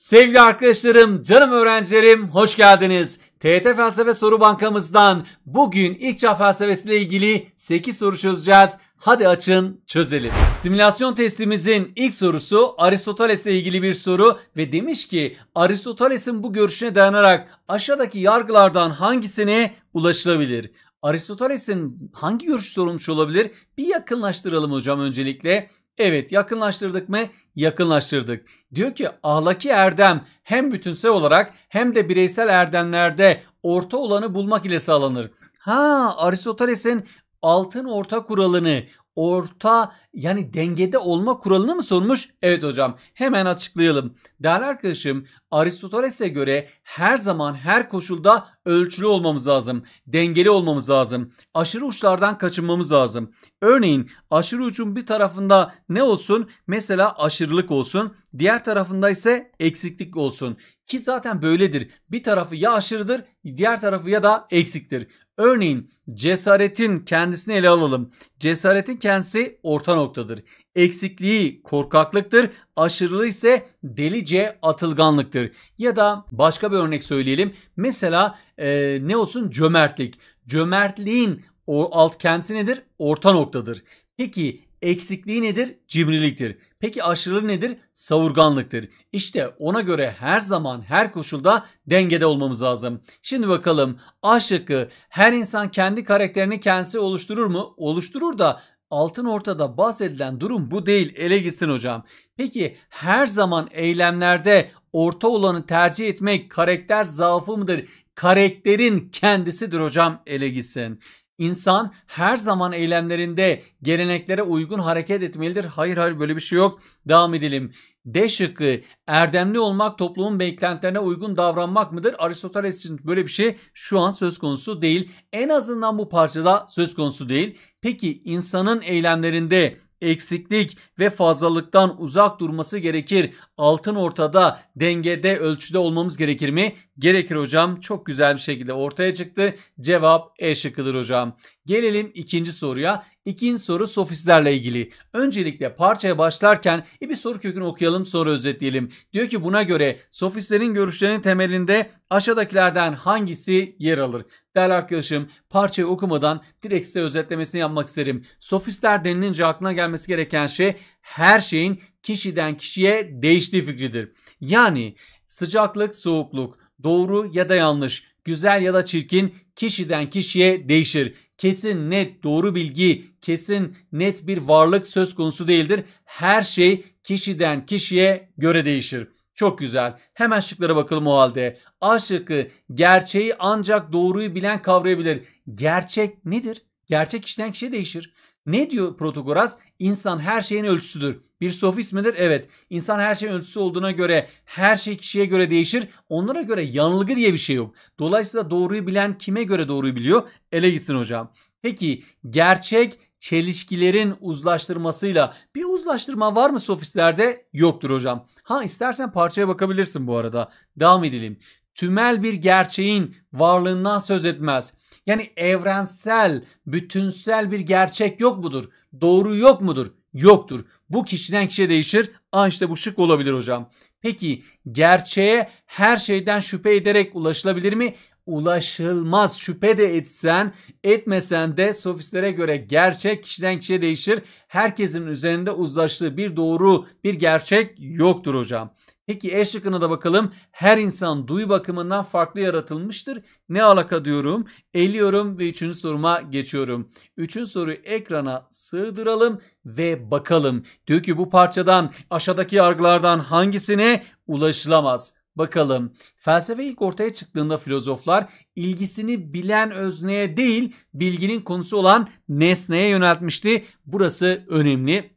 Sevgili arkadaşlarım, canım öğrencilerim hoş geldiniz. TET Felsefe Soru Bankamızdan bugün ilkçağ felsefesiyle ilgili 8 soru çözeceğiz. Hadi açın çözelim. Simülasyon testimizin ilk sorusu Aristoteles'le ilgili bir soru ve demiş ki Aristoteles'in bu görüşüne dayanarak aşağıdaki yargılardan hangisine ulaşılabilir? Aristoteles'in hangi görüş sorulmuş olabilir? Bir yakınlaştıralım hocam öncelikle. Evet yakınlaştırdık mı? Yakınlaştırdık. Diyor ki ahlaki erdem hem bütünsel olarak hem de bireysel erdemlerde orta olanı bulmak ile sağlanır. Ha Aristoteles'in altın orta kuralını orta yani dengede olma kuralını mı sormuş? Evet hocam hemen açıklayalım. Değerli arkadaşım Aristoteles'e göre her zaman her koşulda ölçülü olmamız lazım. Dengeli olmamız lazım. Aşırı uçlardan kaçınmamız lazım. Örneğin aşırı uçun bir tarafında ne olsun? Mesela aşırılık olsun. Diğer tarafında ise eksiklik olsun. Ki zaten böyledir. Bir tarafı ya aşırıdır diğer tarafı ya da eksiktir. Örneğin cesaretin kendisini ele alalım. Cesaretin kendisi orta noktadır. Eksikliği korkaklıktır. Aşırılığı ise delice atılganlıktır. Ya da başka bir örnek söyleyelim. Mesela e, ne olsun cömertlik. Cömertliğin o alt kendisi nedir? Orta noktadır. Peki eksikliği nedir? Cimriliktir. Peki aşırı nedir? Savurganlıktır. İşte ona göre her zaman her koşulda dengede olmamız lazım. Şimdi bakalım A şıkkı her insan kendi karakterini kendisi oluşturur mu? Oluşturur da altın ortada bahsedilen durum bu değil ele gitsin hocam. Peki her zaman eylemlerde orta olanı tercih etmek karakter zaafı mıdır? Karakterin kendisidir hocam ele gitsin. İnsan her zaman eylemlerinde geleneklere uygun hareket etmelidir. Hayır hayır böyle bir şey yok. Devam edelim. D şıkkı erdemli olmak toplumun beklentilerine uygun davranmak mıdır? Aristoteles için böyle bir şey şu an söz konusu değil. En azından bu parçada söz konusu değil. Peki insanın eylemlerinde eksiklik ve fazlalıktan uzak durması gerekir. Altın ortada, dengede, ölçüde olmamız gerekir mi? Gerekir hocam çok güzel bir şekilde ortaya çıktı. Cevap E şıkkıdır hocam. Gelelim ikinci soruya. İkinci soru sofistlerle ilgili. Öncelikle parçaya başlarken e, bir soru kökünü okuyalım sonra özetleyelim. Diyor ki buna göre sofistlerin görüşlerinin temelinde aşağıdakilerden hangisi yer alır? Değerli arkadaşım parçayı okumadan direkt size özetlemesini yapmak isterim. Sofistler denilince aklına gelmesi gereken şey her şeyin kişiden kişiye değiştiği fikridir. Yani sıcaklık, soğukluk, doğru ya da yanlış, güzel ya da çirkin kişiden kişiye değişir. Kesin net doğru bilgi, kesin net bir varlık söz konusu değildir. Her şey kişiden kişiye göre değişir. Çok güzel. Hemen şıklara bakalım o halde. A şıkkı gerçeği ancak doğruyu bilen kavrayabilir. Gerçek nedir? Gerçek kişiden kişiye değişir. Ne diyor Protagoras? İnsan her şeyin ölçüsüdür. Bir sofist midir? Evet. İnsan her şeyin ölçüsü olduğuna göre her şey kişiye göre değişir. Onlara göre yanılgı diye bir şey yok. Dolayısıyla doğruyu bilen kime göre doğruyu biliyor? Ele gitsin hocam. Peki gerçek çelişkilerin uzlaştırmasıyla bir uzlaştırma var mı sofistlerde? Yoktur hocam. Ha istersen parçaya bakabilirsin bu arada. Devam edelim tümel bir gerçeğin varlığından söz etmez. Yani evrensel, bütünsel bir gerçek yok mudur? Doğru yok mudur? Yoktur. Bu kişiden kişiye değişir. Aa işte bu şık olabilir hocam. Peki gerçeğe her şeyden şüphe ederek ulaşılabilir mi? ulaşılmaz şüphe de etsen etmesen de sofistlere göre gerçek kişiden kişiye değişir. Herkesin üzerinde uzlaştığı bir doğru bir gerçek yoktur hocam. Peki E şıkkına da bakalım. Her insan duy bakımından farklı yaratılmıştır. Ne alaka diyorum. Eliyorum ve üçüncü soruma geçiyorum. Üçüncü soruyu ekrana sığdıralım ve bakalım. Diyor ki bu parçadan aşağıdaki yargılardan hangisine ulaşılamaz? Bakalım felsefe ilk ortaya çıktığında filozoflar ilgisini bilen özneye değil bilginin konusu olan nesneye yöneltmişti. Burası önemli.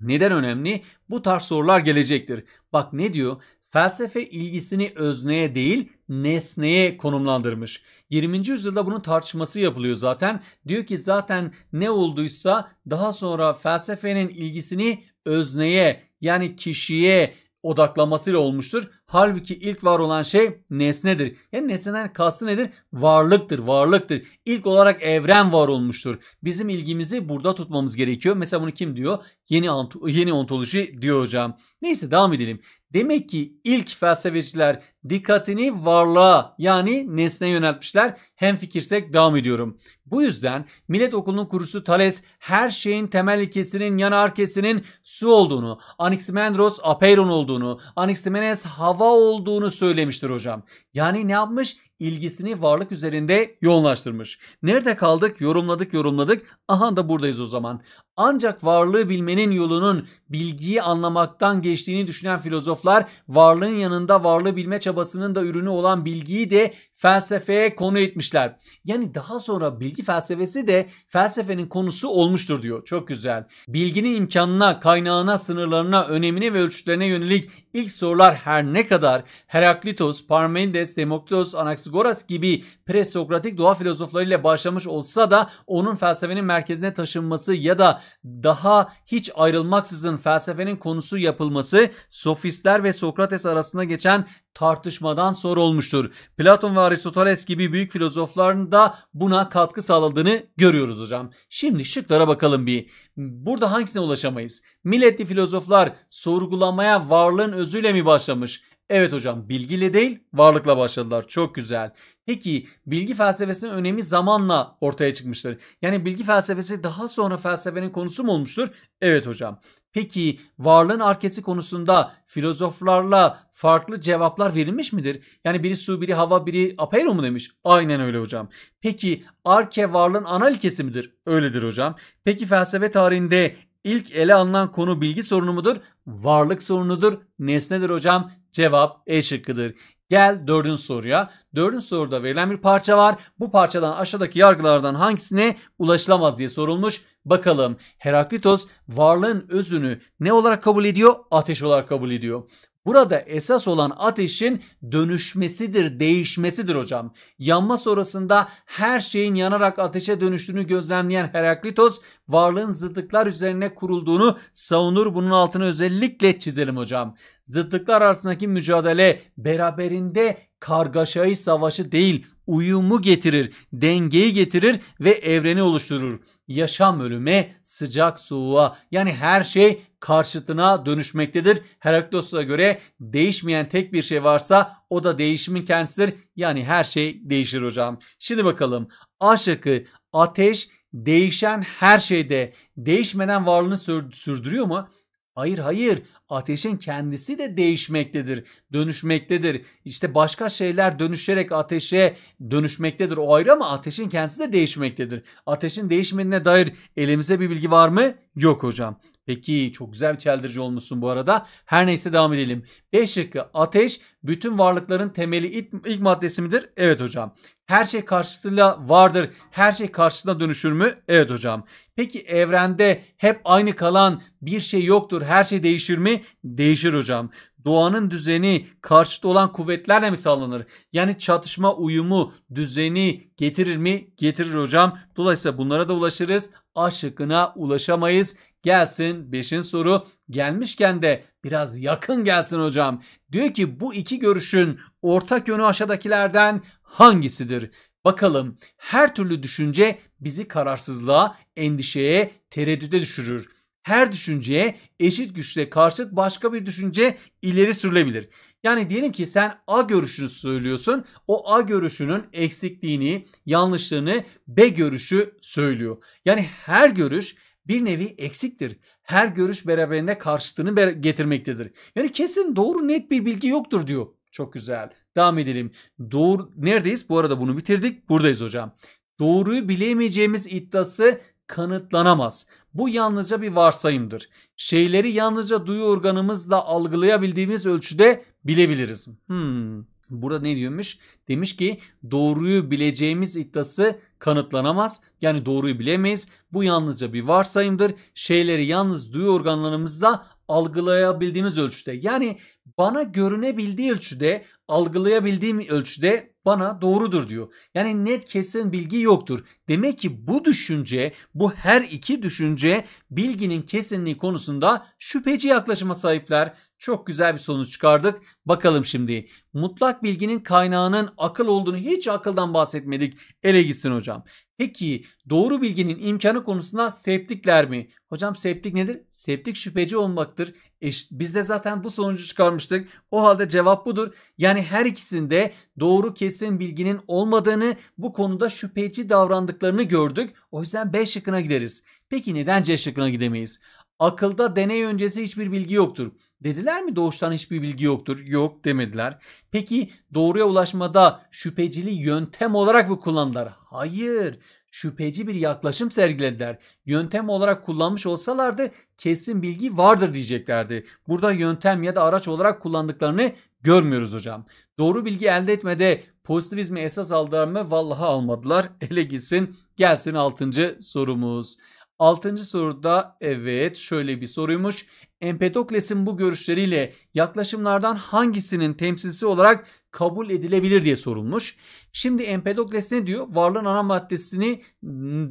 Neden önemli? Bu tarz sorular gelecektir. Bak ne diyor? Felsefe ilgisini özneye değil nesneye konumlandırmış. 20. yüzyılda bunun tartışması yapılıyor zaten. Diyor ki zaten ne olduysa daha sonra felsefenin ilgisini özneye yani kişiye odaklamasıyla olmuştur. Halbuki ilk var olan şey nesnedir. Yani nesneden kastı nedir? Varlıktır, varlıktır. İlk olarak evren var olmuştur. Bizim ilgimizi burada tutmamız gerekiyor. Mesela bunu kim diyor? Yeni, yeni ontoloji diyor hocam. Neyse devam edelim. Demek ki ilk felsefeciler dikkatini varlığa yani nesneye yöneltmişler. Hem fikirsek devam ediyorum. Bu yüzden millet okulunun kurucusu Thales her şeyin temel ilkesinin yanarkesinin su olduğunu, Anaximandros apeiron olduğunu, Anaximenes hava dava olduğunu söylemiştir hocam. Yani ne yapmış? ilgisini varlık üzerinde yoğunlaştırmış. Nerede kaldık? Yorumladık, yorumladık. Aha da buradayız o zaman. Ancak varlığı bilmenin yolunun bilgiyi anlamaktan geçtiğini düşünen filozoflar varlığın yanında varlığı bilme çabasının da ürünü olan bilgiyi de felsefeye konu etmişler. Yani daha sonra bilgi felsefesi de felsefenin konusu olmuştur diyor. Çok güzel. Bilginin imkanına, kaynağına, sınırlarına, önemine ve ölçütlerine yönelik ilk sorular her ne kadar Heraklitos, Parmenides, Demokritos, Anaxagoras Anaxagoras gibi presokratik doğa filozoflarıyla başlamış olsa da onun felsefenin merkezine taşınması ya da daha hiç ayrılmaksızın felsefenin konusu yapılması sofistler ve Sokrates arasında geçen tartışmadan sonra olmuştur. Platon ve Aristoteles gibi büyük filozofların da buna katkı sağladığını görüyoruz hocam. Şimdi şıklara bakalım bir. Burada hangisine ulaşamayız? Milletli filozoflar sorgulamaya varlığın özüyle mi başlamış? Evet hocam bilgiyle değil varlıkla başladılar. Çok güzel. Peki bilgi felsefesinin önemi zamanla ortaya çıkmıştır. Yani bilgi felsefesi daha sonra felsefenin konusu mu olmuştur? Evet hocam. Peki varlığın arkesi konusunda filozoflarla farklı cevaplar verilmiş midir? Yani biri su, biri hava, biri apelo mu demiş? Aynen öyle hocam. Peki arke varlığın ana ilkesi midir? Öyledir hocam. Peki felsefe tarihinde ilk ele alınan konu bilgi sorunu mudur? Varlık sorunudur. Nesnedir hocam. Cevap E şıkkıdır. Gel dördüncü soruya. Dördüncü soruda verilen bir parça var. Bu parçadan aşağıdaki yargılardan hangisine ulaşılamaz diye sorulmuş. Bakalım Heraklitos varlığın özünü ne olarak kabul ediyor? Ateş olarak kabul ediyor. Burada esas olan ateşin dönüşmesidir, değişmesidir hocam. Yanma sonrasında her şeyin yanarak ateşe dönüştüğünü gözlemleyen Heraklitos varlığın zıtlıklar üzerine kurulduğunu savunur. Bunun altını özellikle çizelim hocam. Zıtlıklar arasındaki mücadele beraberinde kargaşayı savaşı değil uyumu getirir, dengeyi getirir ve evreni oluşturur. Yaşam ölüme, sıcak soğuğa yani her şey karşıtına dönüşmektedir. Heraklitos'a göre değişmeyen tek bir şey varsa o da değişimin kendisidir. Yani her şey değişir hocam. Şimdi bakalım aşkı, ateş değişen her şeyde değişmeden varlığını sürdürüyor mu? Hayır hayır ateşin kendisi de değişmektedir, dönüşmektedir. İşte başka şeyler dönüşerek ateşe dönüşmektedir o ayrı ama ateşin kendisi de değişmektedir. Ateşin değişmediğine dair elimize bir bilgi var mı? Yok hocam. Peki çok güzel bir çeldirici olmuşsun bu arada. Her neyse devam edelim. B şıkkı ateş bütün varlıkların temeli ilk, ilk maddesi midir? Evet hocam. Her şey karşılığıyla vardır. Her şey karşılığına dönüşür mü? Evet hocam. Peki evrende hep aynı kalan bir şey yoktur. Her şey değişir mi? Değişir hocam. Doğanın düzeni karşıtı olan kuvvetlerle mi sağlanır? Yani çatışma uyumu düzeni getirir mi? Getirir hocam. Dolayısıyla bunlara da ulaşırız. A şıkkına ulaşamayız. Gelsin 5. soru. Gelmişken de biraz yakın gelsin hocam. Diyor ki bu iki görüşün ortak yönü aşağıdakilerden hangisidir? Bakalım her türlü düşünce bizi kararsızlığa, endişeye, tereddüte düşürür. Her düşünceye eşit güçle karşıt başka bir düşünce ileri sürülebilir. Yani diyelim ki sen A görüşünü söylüyorsun. O A görüşünün eksikliğini, yanlışlığını B görüşü söylüyor. Yani her görüş bir nevi eksiktir. Her görüş beraberinde karşıtını getirmektedir. Yani kesin doğru net bir bilgi yoktur diyor. Çok güzel. Devam edelim. Doğru neredeyiz? Bu arada bunu bitirdik. Buradayız hocam. Doğruyu bilemeyeceğimiz iddiası kanıtlanamaz. Bu yalnızca bir varsayımdır. Şeyleri yalnızca duyu organımızla algılayabildiğimiz ölçüde bilebiliriz. Hmm. Burada ne diyormuş? Demiş ki doğruyu bileceğimiz iddiası kanıtlanamaz. Yani doğruyu bilemeyiz. Bu yalnızca bir varsayımdır. Şeyleri yalnız duyu organlarımızda algılayabildiğimiz ölçüde. Yani bana görünebildiği ölçüde, algılayabildiğim ölçüde bana doğrudur diyor. Yani net kesin bilgi yoktur. Demek ki bu düşünce, bu her iki düşünce bilginin kesinliği konusunda şüpheci yaklaşıma sahipler. Çok güzel bir sonuç çıkardık. Bakalım şimdi. Mutlak bilginin kaynağının akıl olduğunu hiç akıldan bahsetmedik. Ele gitsin hocam. Peki doğru bilginin imkanı konusunda septikler mi? Hocam septik nedir? Septik şüpheci olmaktır. E, biz de zaten bu sonucu çıkarmıştık. O halde cevap budur. Yani her ikisinde doğru kesin bilginin olmadığını bu konuda şüpheci davrandıklarını gördük. O yüzden B şıkkına gideriz. Peki neden C şıkkına gidemeyiz? Akılda deney öncesi hiçbir bilgi yoktur. Dediler mi doğuştan hiçbir bilgi yoktur? Yok demediler. Peki doğruya ulaşmada şüphecili yöntem olarak mı kullandılar? Hayır. Şüpheci bir yaklaşım sergilediler. Yöntem olarak kullanmış olsalardı kesin bilgi vardır diyeceklerdi. Burada yöntem ya da araç olarak kullandıklarını görmüyoruz hocam. Doğru bilgi elde etmede pozitivizmi esas aldılar mı? Vallahi almadılar. Ele gitsin. Gelsin 6. sorumuz. 6. soruda evet şöyle bir soruymuş. Empedokles'in bu görüşleriyle yaklaşımlardan hangisinin temsilcisi olarak kabul edilebilir diye sorulmuş. Şimdi Empedokles ne diyor? Varlığın ana maddesini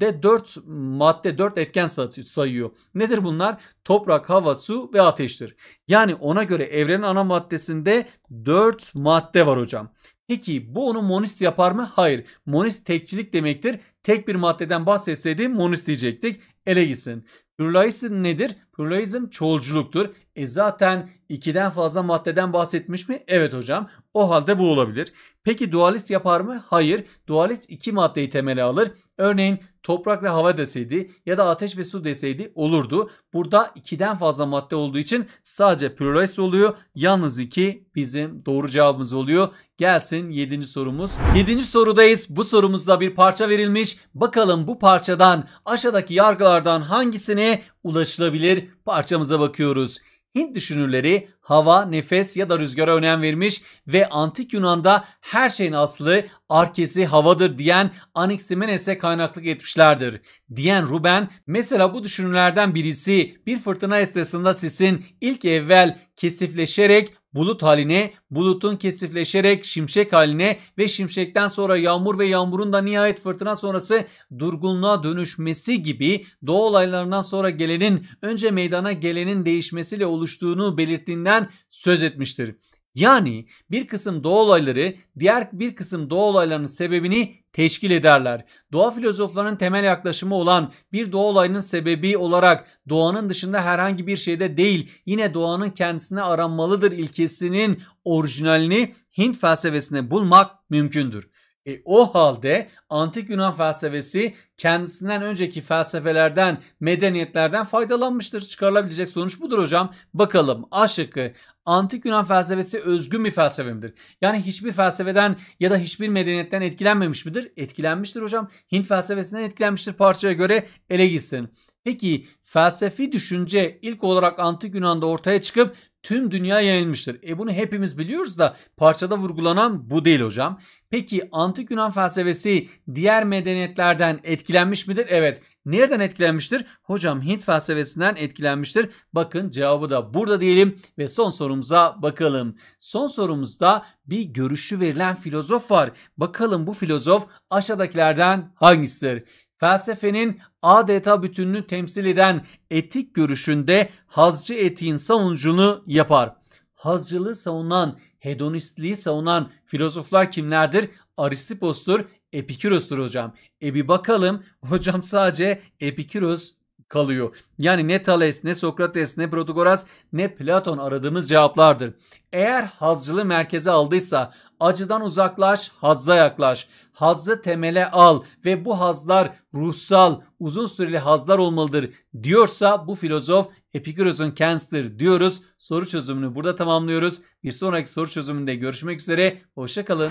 de 4 madde 4 etken sayıyor. Nedir bunlar? Toprak, hava, su ve ateştir. Yani ona göre evrenin ana maddesinde 4 madde var hocam. Peki bu onu monist yapar mı? Hayır. Monist tekçilik demektir. Tek bir maddeden bahsetseydi monist diyecektik. Ele gitsin. Pluralizm nedir? Pluralizm çoğulculuktur. E zaten ikiden fazla maddeden bahsetmiş mi? Evet hocam. O halde bu olabilir. Peki dualist yapar mı? Hayır. Dualist iki maddeyi temele alır. Örneğin toprak ve hava deseydi ya da ateş ve su deseydi olurdu. Burada ikiden fazla madde olduğu için sadece pluralist oluyor. Yalnız iki bizim doğru cevabımız oluyor. Gelsin 7. sorumuz. 7. sorudayız. Bu sorumuzda bir parça verilmiş. Bakalım bu parçadan aşağıdaki yargılardan hangisini ulaşılabilir parçamıza bakıyoruz. Hint düşünürleri hava, nefes ya da rüzgara önem vermiş ve antik Yunan'da her şeyin aslı arkesi havadır diyen Anaximenes'e kaynaklık etmişlerdir. Diyen Ruben mesela bu düşünürlerden birisi bir fırtına esnasında sisin ilk evvel kesifleşerek bulut haline, bulutun kesifleşerek şimşek haline ve şimşekten sonra yağmur ve yağmurun da nihayet fırtına sonrası durgunluğa dönüşmesi gibi doğa olaylarından sonra gelenin önce meydana gelenin değişmesiyle oluştuğunu belirttiğinden söz etmiştir. Yani bir kısım doğa olayları diğer bir kısım doğa olaylarının sebebini teşkil ederler. Doğa filozoflarının temel yaklaşımı olan bir doğa olayının sebebi olarak doğanın dışında herhangi bir şeyde değil yine doğanın kendisine aranmalıdır ilkesinin orijinalini Hint felsefesinde bulmak mümkündür. E, o halde antik Yunan felsefesi kendisinden önceki felsefelerden, medeniyetlerden faydalanmıştır. Çıkarılabilecek sonuç budur hocam. Bakalım A şıkkı antik Yunan felsefesi özgün bir felsefe midir? Yani hiçbir felsefeden ya da hiçbir medeniyetten etkilenmemiş midir? Etkilenmiştir hocam. Hint felsefesinden etkilenmiştir parçaya göre ele gitsin. Peki felsefi düşünce ilk olarak antik Yunan'da ortaya çıkıp tüm dünya yayılmıştır. E bunu hepimiz biliyoruz da parçada vurgulanan bu değil hocam. Peki antik Yunan felsefesi diğer medeniyetlerden etkilenmiş midir? Evet. Nereden etkilenmiştir? Hocam Hint felsefesinden etkilenmiştir. Bakın cevabı da burada diyelim ve son sorumuza bakalım. Son sorumuzda bir görüşü verilen filozof var. Bakalım bu filozof aşağıdakilerden hangisidir? Felsefenin adeta bütününü temsil eden etik görüşünde hazcı etiğin savuncunu yapar. Hazcılığı savunan hedonistliği savunan filozoflar kimlerdir? Aristipos'tur, Epiküros'tur hocam. E bir bakalım hocam sadece Epikuros kalıyor. Yani ne Thales, ne Sokrates, ne Protagoras, ne Platon aradığımız cevaplardır. Eğer hazcılı merkeze aldıysa acıdan uzaklaş, hazza yaklaş. Hazzı temele al ve bu hazlar ruhsal, uzun süreli hazlar olmalıdır diyorsa bu filozof Epikuros'un kendisidir diyoruz. Soru çözümünü burada tamamlıyoruz. Bir sonraki soru çözümünde görüşmek üzere. Hoşçakalın.